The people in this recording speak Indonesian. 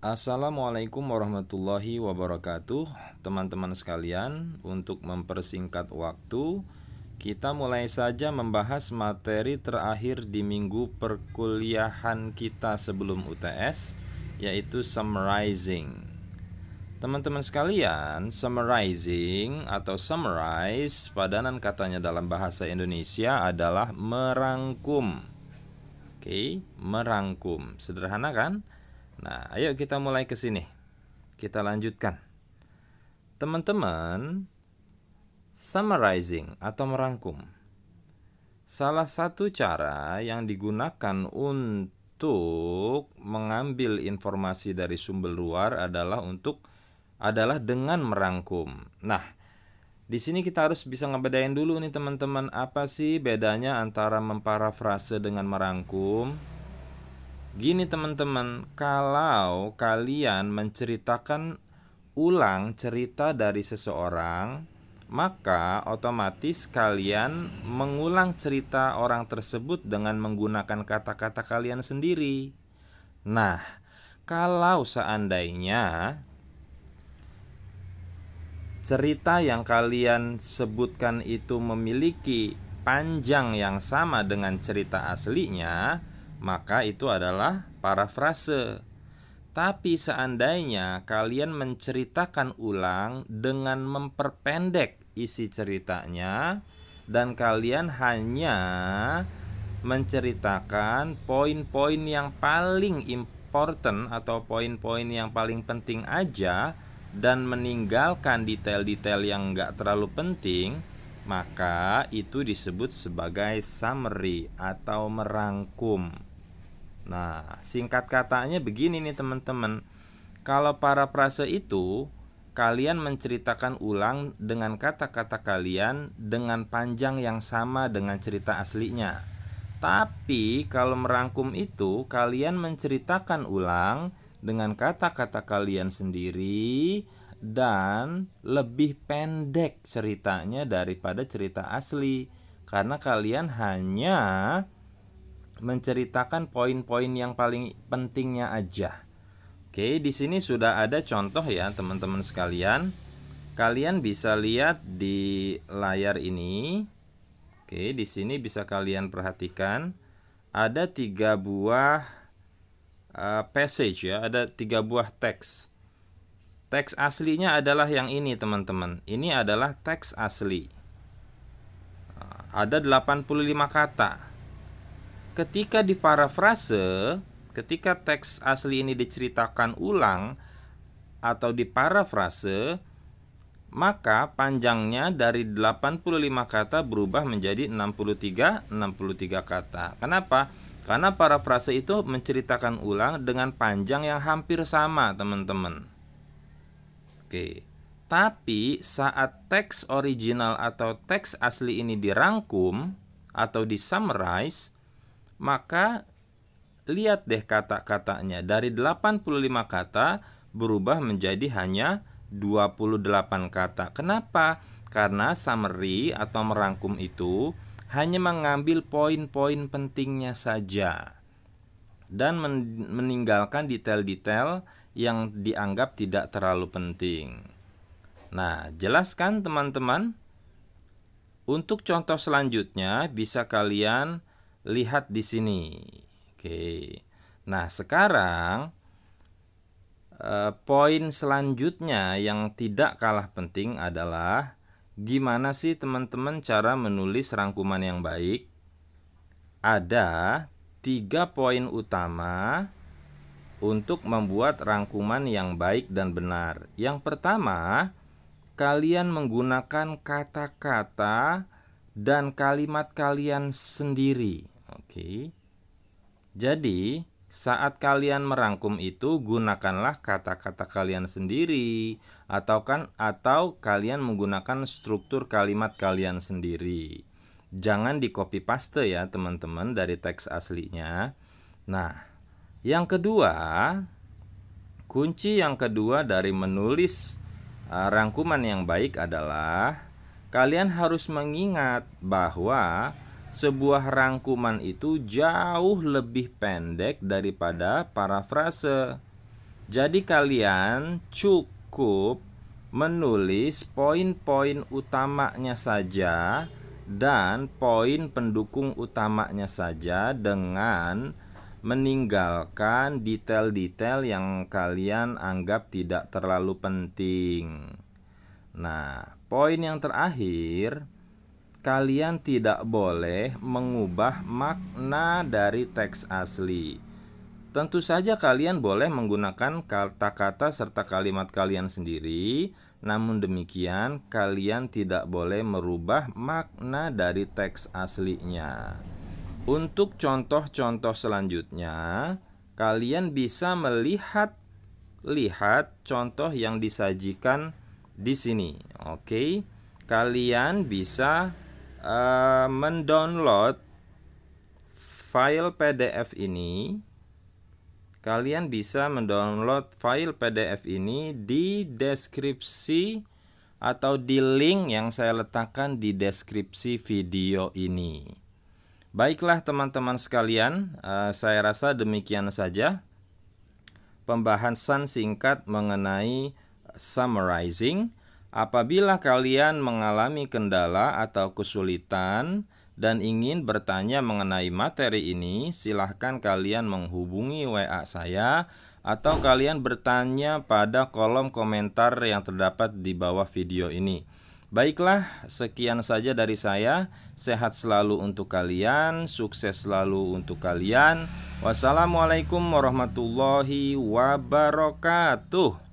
Assalamualaikum warahmatullahi wabarakatuh, teman-teman sekalian. Untuk mempersingkat waktu, kita mulai saja membahas materi terakhir di minggu perkuliahan kita sebelum UTS, yaitu summarizing. Teman-teman sekalian, summarizing atau summarize, padanan katanya dalam bahasa Indonesia adalah merangkum. Oke, merangkum. Sederhana kan? Nah, ayo kita mulai ke sini. Kita lanjutkan. Teman-teman, summarizing atau merangkum. Salah satu cara yang digunakan untuk mengambil informasi dari sumber luar adalah untuk adalah dengan merangkum. Nah, di sini kita harus bisa ngebedain dulu nih teman-teman apa sih bedanya antara memparafrase dengan merangkum. Gini teman-teman, kalau kalian menceritakan ulang cerita dari seseorang, maka otomatis kalian mengulang cerita orang tersebut dengan menggunakan kata-kata kalian sendiri. Nah, kalau seandainya cerita yang kalian sebutkan itu memiliki panjang yang sama dengan cerita aslinya, maka itu adalah parafrase. Tapi seandainya kalian menceritakan ulang dengan memperpendek isi ceritanya dan kalian hanya menceritakan poin-poin yang paling important atau poin-poin yang paling penting aja dan meninggalkan detail-detail yang nggak terlalu penting, maka itu disebut sebagai summary atau merangkum. Nah, singkat katanya begini nih teman-teman. Kalau para prase itu kalian menceritakan ulang dengan kata-kata kalian dengan panjang yang sama dengan cerita aslinya. Tapi kalau merangkum itu kalian menceritakan ulang dengan kata-kata kalian sendiri dan lebih pendek ceritanya daripada cerita asli karena kalian hanya menceritakan poin-poin yang paling pentingnya aja. Oke, di sini sudah ada contoh ya, teman-teman sekalian. Kalian bisa lihat di layar ini. Oke, di sini bisa kalian perhatikan ada tiga buah uh, passage ya, ada tiga buah teks. Teks aslinya adalah yang ini, teman-teman. Ini adalah teks asli. Eh, ada 85 kata ketika di parafrase, ketika teks asli ini diceritakan ulang atau di parafrase, maka panjangnya dari 85 kata berubah menjadi 63 63 kata. Kenapa? Karena parafrase itu menceritakan ulang dengan panjang yang hampir sama, teman-teman. Oke. Tapi saat teks original atau teks asli ini dirangkum atau disummarize, maka lihat deh kata-katanya dari 85 kata berubah menjadi hanya 28 kata. Kenapa? Karena summary atau merangkum itu hanya mengambil poin-poin pentingnya saja dan meninggalkan detail-detail yang dianggap tidak terlalu penting. Nah, jelaskan teman-teman. Untuk contoh selanjutnya bisa kalian lihat di sini. Oke. Nah, sekarang eh, poin selanjutnya yang tidak kalah penting adalah gimana sih teman-teman cara menulis rangkuman yang baik? Ada tiga poin utama untuk membuat rangkuman yang baik dan benar. Yang pertama, kalian menggunakan kata-kata dan kalimat kalian sendiri. Oke. Jadi, saat kalian merangkum itu gunakanlah kata-kata kalian sendiri atau kan atau kalian menggunakan struktur kalimat kalian sendiri. Jangan di copy paste ya teman-teman dari teks aslinya. Nah, yang kedua, kunci yang kedua dari menulis uh, rangkuman yang baik adalah kalian harus mengingat bahwa sebuah rangkuman itu jauh lebih pendek daripada parafrase. Jadi kalian cukup menulis poin-poin utamanya saja dan poin pendukung utamanya saja dengan meninggalkan detail-detail yang kalian anggap tidak terlalu penting. Nah, poin yang terakhir, kalian tidak boleh mengubah makna dari teks asli. Tentu saja kalian boleh menggunakan kata-kata serta kalimat kalian sendiri, namun demikian kalian tidak boleh merubah makna dari teks aslinya. Untuk contoh-contoh selanjutnya, kalian bisa melihat lihat contoh yang disajikan di sini. Oke. Kalian bisa Eh, mendownload file PDF ini kalian bisa mendownload file PDF ini di deskripsi atau di link yang saya letakkan di deskripsi video ini. Baiklah teman-teman sekalian, eh, saya rasa demikian saja pembahasan singkat mengenai summarizing. Apabila kalian mengalami kendala atau kesulitan dan ingin bertanya mengenai materi ini, silahkan kalian menghubungi WA saya atau kalian bertanya pada kolom komentar yang terdapat di bawah video ini. Baiklah, sekian saja dari saya. Sehat selalu untuk kalian, sukses selalu untuk kalian. Wassalamualaikum warahmatullahi wabarakatuh.